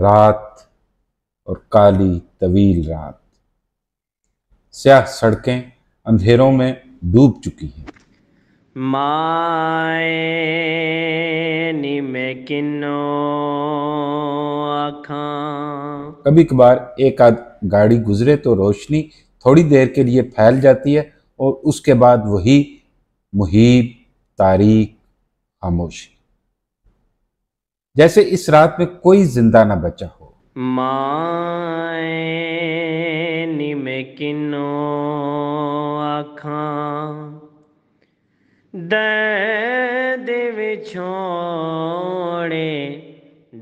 रात और काली तवील रात स्याह सड़कें अंधेरों में डूब चुकी हैं माए में किन्नो कभी कभार एक आध गाड़ी गुजरे तो रोशनी थोड़ी देर के लिए फैल जाती है और उसके बाद वही मुहिब तारीख खामोशी जैसे इस रात में कोई जिंदा ना बचा हो माए में किनो आखा दे छोड़े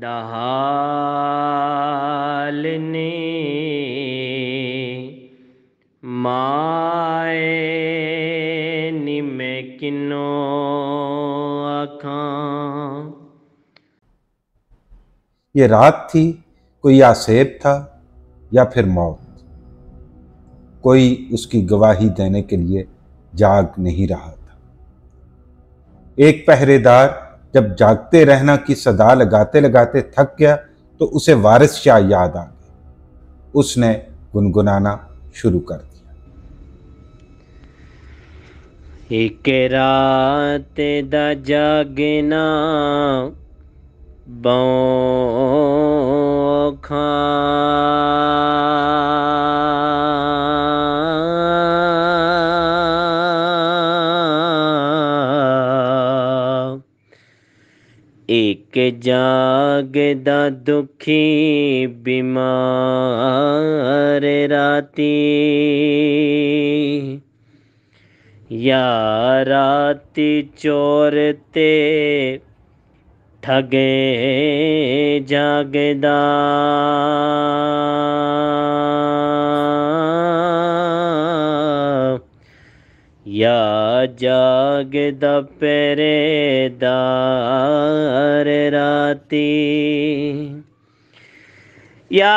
दहा ये रात थी कोई सेब था या फिर मौत कोई उसकी गवाही देने के लिए जाग नहीं रहा था एक पहरेदार जब जागते रहना की सदा लगाते लगाते थक गया तो उसे वारिस शाह याद आ गया उसने गुनगुनाना शुरू कर दिया एक रात दा जागना ਬੌਖਾ ਇਕ ਜਾਗ ਦਾ ਦੁਖੀ ਬਿਮਾਰ ਰਾਤੀ ਯਾ ਰਾਤੀ ਚੋਰ ਤੇ ठगे जागदा या जागद पेरे दार राती या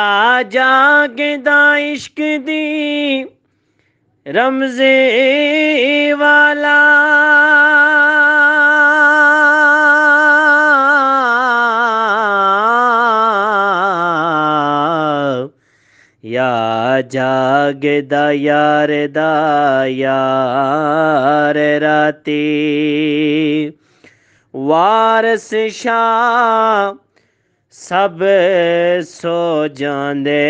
जागद इश्क दी रमजे वाला ಜಾಗೆದ ಯಾರೆದ दार राती वारस शाह सब सो जाने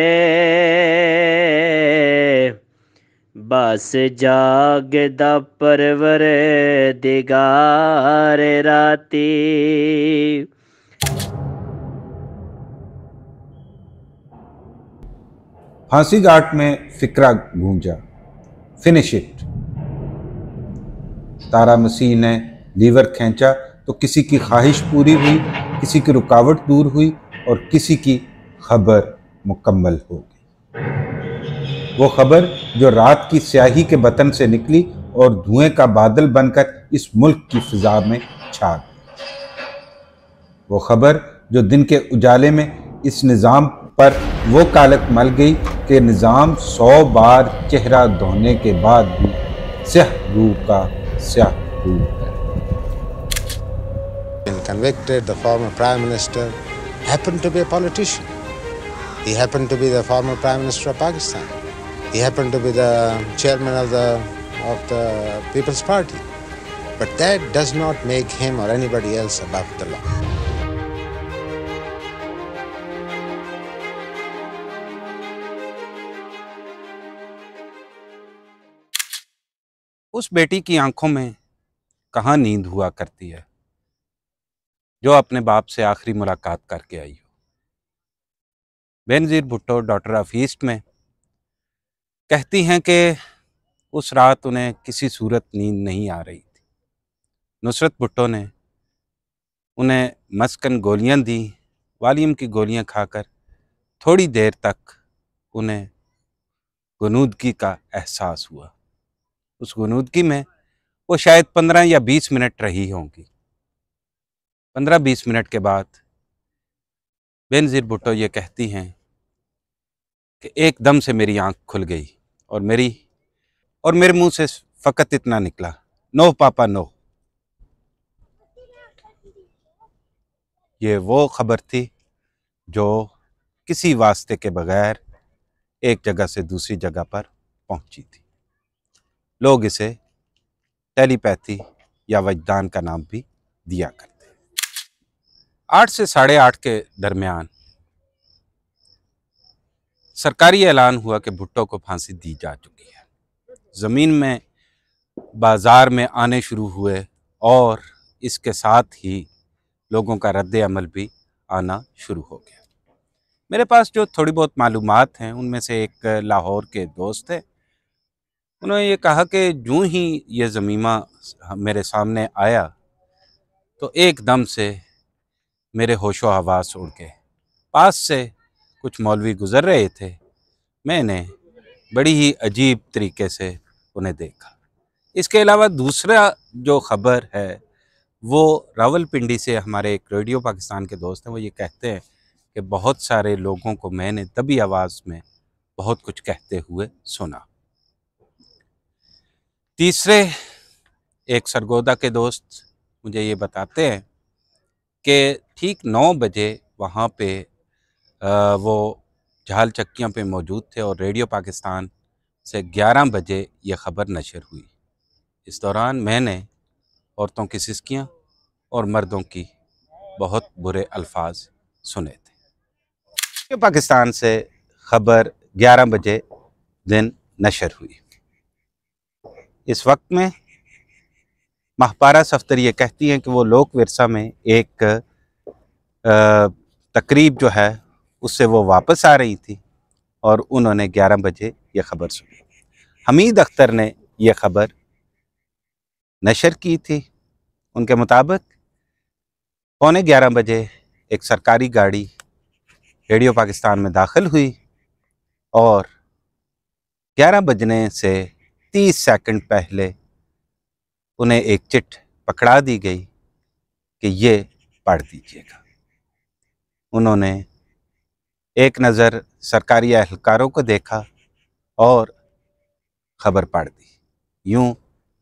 बस जाग दरवर परवर दिगार राती फांसी घाट में फिक्रा गूंजा फिनिश इट तारा मसीह ने लीवर खींचा तो किसी की ख्वाहिश पूरी हुई किसी की रुकावट दूर हुई और किसी की खबर मुकम्मल हो गई वो खबर जो रात की स्याही के बतन से निकली और धुएं का बादल बनकर इस मुल्क की फिजा में छा गई वो खबर जो दिन के उजाले में इस निज़ाम पर वो कालक मल गई कि निज़ाम सौ बार चेहरा धोने के बाद भी स्याह रूप का स्याह रूप है convicted, the former prime minister happened to be a politician. He happened to be the former prime minister of Pakistan. He happened to be the chairman of the of the People's Party. But that does not make him or anybody else above the law. उस बेटी की आंखों में कहाँ नींद हुआ करती है जो अपने बाप से आखिरी मुलाकात करके आई हो Benazir Bhutto daughter of east में कहती हैं कि उस रात उन्हें किसी सूरत नींद नहीं आ रही थी नुसरत भुट्टो ने उन्हें मस्कन गोलियां दी वालियम की गोलियां खाकर थोड़ी देर तक उन्हें गनूदगी का एहसास हुआ उस गनूदगी में वो शायद पंद्रह या बीस मिनट रही होंगी पंद्रह बीस मिनट के बाद बेनज़ीर भुट्टो ये कहती हैं कि एकदम से मेरी आंख खुल गई और मेरी और मेरे मुंह से फ़कत इतना निकला नो पापा नो ये वो ख़बर थी जो किसी वास्ते के बगैर एक जगह से दूसरी जगह पर पहुंची थी लोग इसे टेलीपैथी या वजदान का नाम भी दिया करते हैं आठ से साढ़े आठ के दरमियान सरकारी ऐलान हुआ कि भुट्टो को फांसी दी जा चुकी है ज़मीन में बाज़ार में आने शुरू हुए और इसके साथ ही लोगों का रद्द अमल भी आना शुरू हो गया मेरे पास जो थोड़ी बहुत मालूम हैं उनमें से एक लाहौर के दोस्त हैं उन्होंने ये कहा कि जूँ ही ये ज़मीमा मेरे सामने आया तो एकदम से मेरे होश व हवास उड़ के पास से कुछ मौलवी गुज़र रहे थे मैंने बड़ी ही अजीब तरीके से उन्हें देखा इसके अलावा दूसरा जो ख़बर है वो रावलपिंडी से हमारे एक रेडियो पाकिस्तान के दोस्त हैं वो ये कहते हैं कि बहुत सारे लोगों को मैंने तभी आवाज़ में बहुत कुछ कहते हुए सुना तीसरे एक सरगोदा के दोस्त मुझे ये बताते हैं कि ठीक नौ बजे वहाँ पे वो झाल चक्कियों पे मौजूद थे और रेडियो पाकिस्तान से 11 बजे ये ख़बर नशर हुई इस दौरान मैंने औरतों की सिस्कियाँ और मर्दों की बहुत बुरे अल्फाज सुने थे पाकिस्तान से ख़बर 11 बजे दिन नशर हुई इस वक्त में महपारा सफ्तर ये कहती हैं कि वो लोक विरसा में एक तकरीब जो है उससे वो वापस आ रही थी और उन्होंने 11 बजे ये ख़बर सुनी हमीद अख्तर ने यह ख़बर नशर की थी उनके मुताबिक पौने ग्यारह बजे एक सरकारी गाड़ी रेडियो पाकिस्तान में दाखिल हुई और ग्यारह बजने से तीस सेकंड पहले उन्हें एक चिट पकड़ा दी गई कि ये पढ़ दीजिएगा उन्होंने एक नज़र सरकारी अहलकारों को देखा और खबर पढ़ दी यूं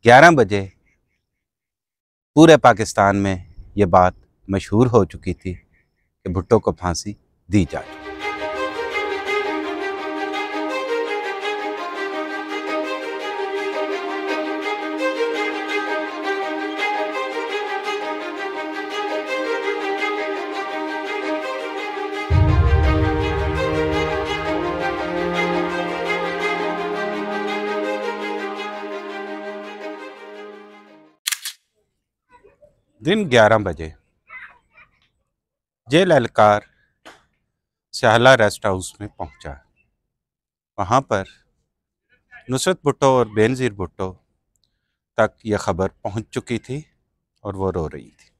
11 बजे पूरे पाकिस्तान में ये बात मशहूर हो चुकी थी कि भुट्टो को फांसी दी जा चुकी दिन 11 बजे जेल ललकार सहला रेस्ट हाउस में पहुंचा वहां पर नुसरत भुट्टो और बेनज़ीर भुट्टो तक यह खबर पहुंच चुकी थी और वो रो रही थी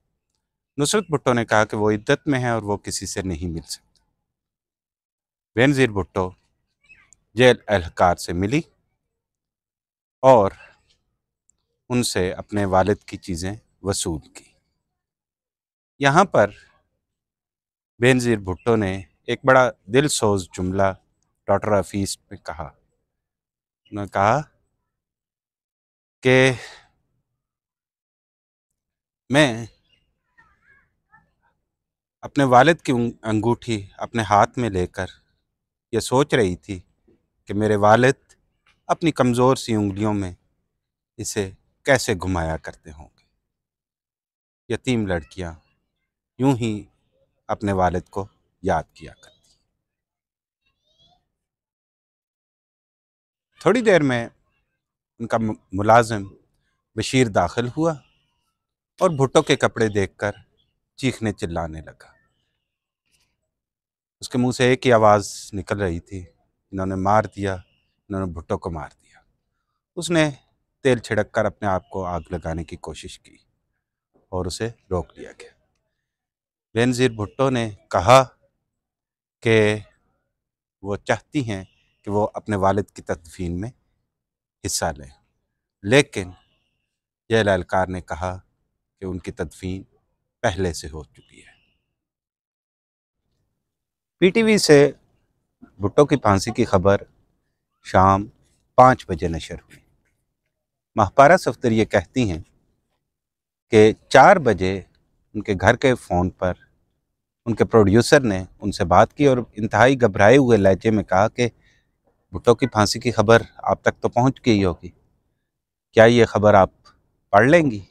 नुसरत भुट्टो ने कहा कि वो इद्दत में है और वो किसी से नहीं मिल सकती बेनज़ीर भुट्टो जेल एहलकार से मिली और उनसे अपने वालिद की चीज़ें वसूल की यहाँ पर बेनज़ीर भुट्टो ने एक बड़ा दिल सोज जुमला डॉक्टर हफीज में कहा उन्होंने कहा कि मैं अपने वालिद की अंगूठी अपने हाथ में लेकर यह सोच रही थी कि मेरे वालिद अपनी कमज़ोर सी उंगलियों में इसे कैसे घुमाया करते होंगे यतीम लड़कियां यूं ही अपने वालिद को याद किया करती थोड़ी देर में उनका मुलाजिम बशीर दाखिल हुआ और भुट्टो के कपड़े देखकर चीखने चिल्लाने लगा उसके मुंह से एक ही आवाज़ निकल रही थी इन्होंने मार दिया इन्होंने भुट्टो को मार दिया उसने तेल छिड़क कर अपने आप को आग लगाने की कोशिश की और उसे रोक लिया गया बेनज़ीर भुट्टो ने कहा कि वो चाहती हैं कि वो अपने वालिद की तदफीन में हिस्सा लें लेकिन जयलाल कार ने कहा कि उनकी तदफीन पहले से हो चुकी है पीटीवी से भुट्टो की फांसी की खबर शाम पाँच बजे नशर हुई महपारा सफ्तर ये कहती हैं कि चार बजे उनके घर के फ़ोन पर उनके प्रोड्यूसर ने उनसे बात की और इंतहाई घबराए हुए लहजे में कहा कि भुट्टो की फांसी की खबर आप तक तो पहुंच गई होगी क्या ये खबर आप पढ़ लेंगी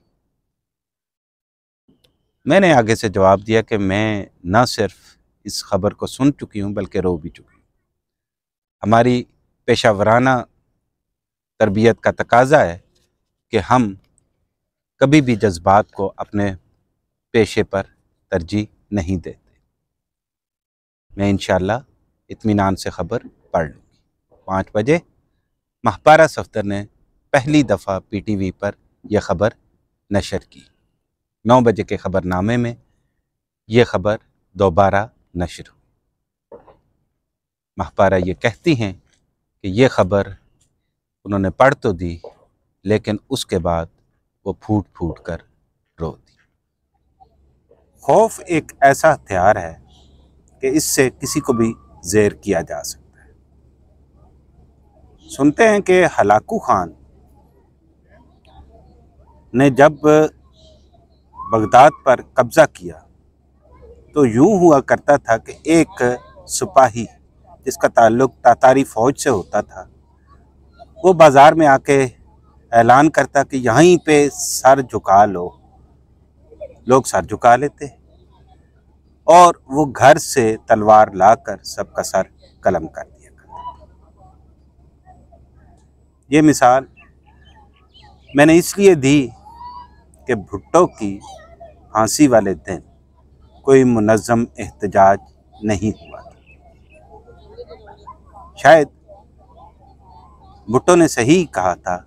मैंने आगे से जवाब दिया कि मैं न सिर्फ इस खबर को सुन चुकी हूँ बल्कि रो भी चुकी हूँ हमारी पेशा वराना तरबियत का तकाजा है कि हम कभी भी जज्बात को अपने पेशे पर तरजीह नहीं दें मैं इन इतमान से ख़बर पढ़ लूँगी पाँच बजे महपारा सफ्तर ने पहली दफ़ा पी टी वी पर यह ख़बर नशर की नौ बजे के ख़बरनामे में यह ख़बर दोबारा नशर हुई महपारा ये कहती हैं कि यह ख़बर उन्होंने पढ़ तो दी लेकिन उसके बाद वो फूट फूट कर रो दी खौफ एक ऐसा हथियार है कि इससे किसी को भी जेर किया जा सकता है सुनते हैं कि हलाकू खान ने जब बगदाद पर कब्ज़ा किया तो यूं हुआ करता था कि एक सिपाही जिसका ताल्लुक तातारी फ़ौज से होता था वो बाज़ार में आके ऐलान करता कि यहीं पे सर झुका लो लोग सर झुका लेते और वो घर से तलवार लाकर सबका सर कलम कर दिया करता ये मिसाल मैंने इसलिए दी कि भुट्टो की फांसी वाले दिन कोई मुनज़म एहतजाज नहीं हुआ था शायद भुट्टो ने सही कहा था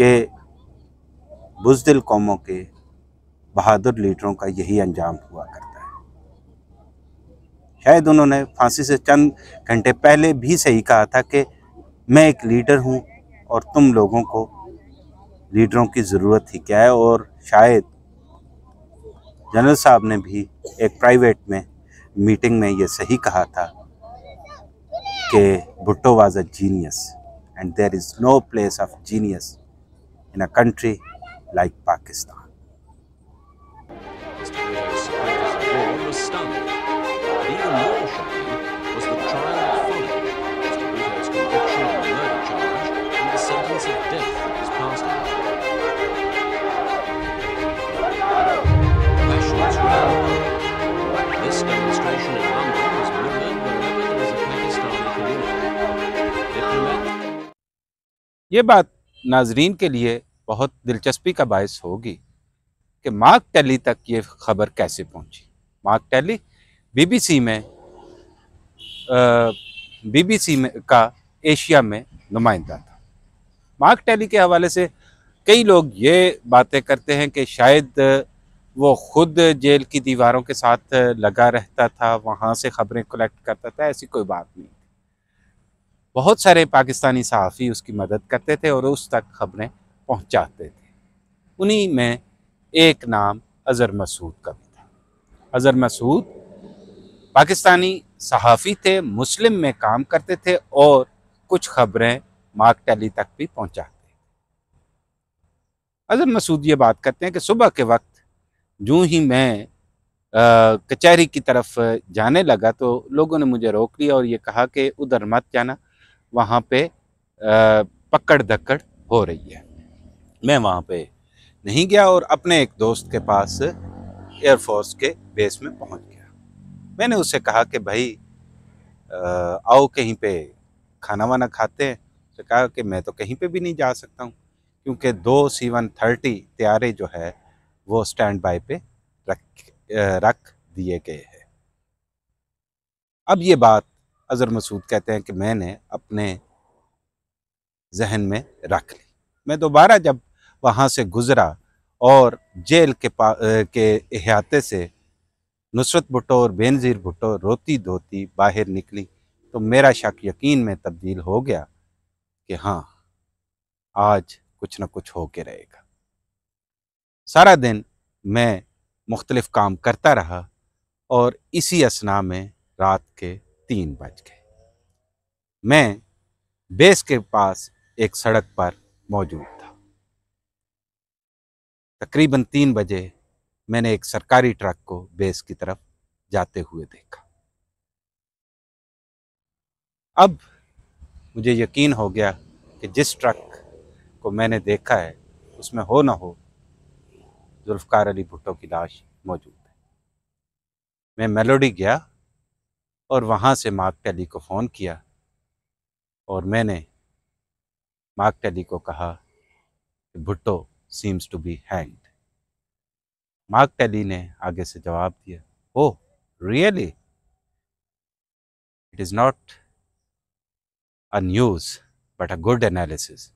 कि बुजदिल कौमों के बहादुर लीडरों का यही अंजाम हुआ करता शायद उन्होंने फांसी से चंद घंटे पहले भी सही कहा था कि मैं एक लीडर हूँ और तुम लोगों को लीडरों की ज़रूरत ही क्या है और शायद जनरल साहब ने भी एक प्राइवेट में मीटिंग में ये सही कहा था कि Bhutto was a genius and there is no place of genius in a country like Pakistan ये बात नाजरीन के लिए बहुत दिलचस्पी का बायस होगी कि मार्क टैली तक ये खबर कैसे पहुंची मार्क टैली बीबीसी में बीबीसी में का एशिया में नुमाइंदा था मार्क टैली के हवाले से कई लोग ये बातें करते हैं कि शायद वो खुद जेल की दीवारों के साथ लगा रहता था वहाँ से खबरें कलेक्ट करता था ऐसी कोई बात नहीं बहुत सारे पाकिस्तानी सहाफ़ी उसकी मदद करते थे और उस तक खबरें पहुंचाते थे उन्हीं में एक नाम अज़र मसूद का भी था अज़र मसूद पाकिस्तानी सहाफ़ी थे मुस्लिम में काम करते थे और कुछ खबरें मार्क टैली तक भी पहुंचाते अजर मसूद ये बात करते हैं कि सुबह के वक्त जूँ ही मैं कचहरी की तरफ जाने लगा तो लोगों ने मुझे रोक लिया और ये कहा कि उधर मत जाना वहाँ पे पकड़ धक्कड़ हो रही है मैं वहाँ पे नहीं गया और अपने एक दोस्त के पास एयरफोर्स के बेस में पहुँच गया मैंने उससे कहा कि भाई आओ कहीं पे खाना वाना खाते हैं तो कहा कि मैं तो कहीं पे भी नहीं जा सकता हूँ क्योंकि दो सी वन थर्टी त्यारे जो है वो स्टैंड बाय पे रख रख दिए गए हैं अब ये बात अज़र मसूद कहते हैं कि मैंने अपने जहन में रख ली मैं दोबारा जब वहाँ से गुज़रा और जेल के पा के अहाते से नुसरत भुट्टो और बेनज़ीर भुट्टो रोती धोती बाहर निकली तो मेरा शक यकीन में तब्दील हो गया कि हाँ आज कुछ ना कुछ हो के रहेगा सारा दिन मैं मुख्तलिफ़ काम करता रहा और इसी असना में रात के तीन बज गए मैं बेस के पास एक सड़क पर मौजूद था तकरीबन तीन बजे मैंने एक सरकारी ट्रक को बेस की तरफ जाते हुए देखा अब मुझे यकीन हो गया कि जिस ट्रक को मैंने देखा है उसमें हो ना हो जुल्फकार अली भुट्टो की लाश मौजूद है मैं मेलोडी गया और वहाँ से मार्क टैली को फ़ोन किया और मैंने मार्क टैली को कहा कि Bhutto seems to be hanged Mark Tully ने आगे से जवाब दिया oh really it is not a news but a good analysis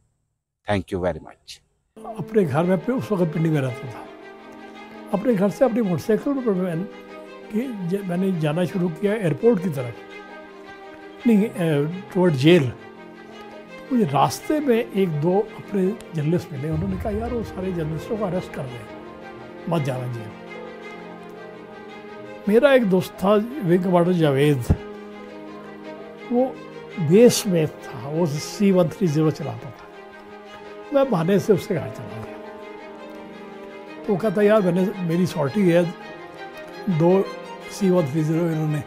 thank you very much अपने घर में उस वक्त पिंडी में रहता था अपने घर से अपनी मोटरसाइकिल पर कि मैंने जाना शुरू किया एयरपोर्ट की तरफ नहीं टूवर्ड जेल तो मुझे रास्ते में एक दो अपने जर्नलिस्ट मिले उन्होंने कहा यार वो सारे जर्नलिस्टों को अरेस्ट कर दें मत जाना जेल मेरा एक दोस्त था विंग कमांडर जावेद वो बेस में था वो सी वन थ्री जीरो चलाता था मैं बहाने से उससे घर चला गया तो कहता यार मैंने मेरी सॉर्टी है दो सी और थ्री जीरो इन्होंने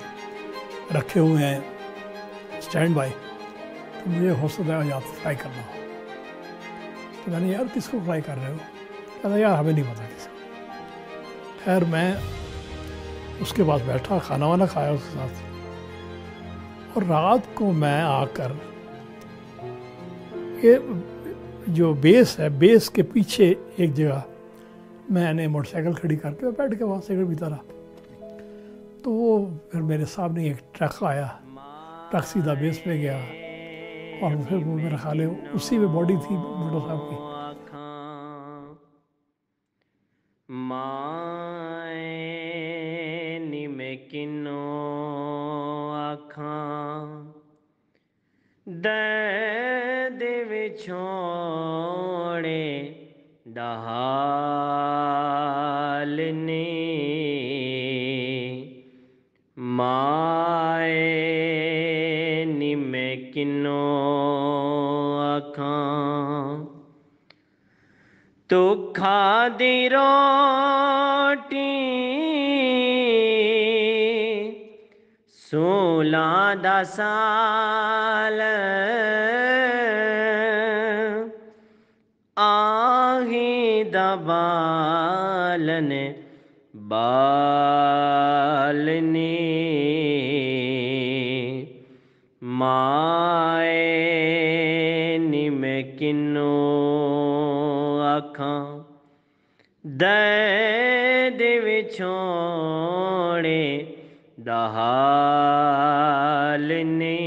रखे हुए हैं स्टैंड बाय तो मुझे हौसला आया आप फ्राई करना हो तो मैंने यार किसको फ्राई कर रहे हो क्या यार हमें नहीं पता किसको खैर मैं उसके बाद बैठा खाना वाना खाया उसके साथ और रात को मैं आकर ये जो बेस है बेस के पीछे एक जगह मैंने मोटरसाइकिल खड़ी करके बैठ के वहाँ सिगरेट पीता रहा तो वो फिर मेरे सामने एक ट्रक आया ट्रक सीधा बेस पे गया और फिर वो मेरे खाले उसी में बॉडी थी भुट्टो साहब की छोड़े में आखा दहाल ਕਿੰਨੋ ਅੱਖਾਂ ਤੁਖਾ ਦੀ ਰੋਟੀ ਸੋਲਾ ਦਾ ਸਾਲ ਆਹੀ ਦਬਾਲਨ ਬਾਲਨੀ ਮਾ ਕਿਨੋ ਆਖਾਂ ਦੈਦ ਵਿਛੋੜੇ ਦਹਾਲ ਨੇ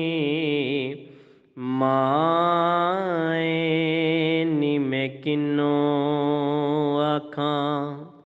ਮਾਏ ਨੀ ਮੈਂ ਕਿਨੋ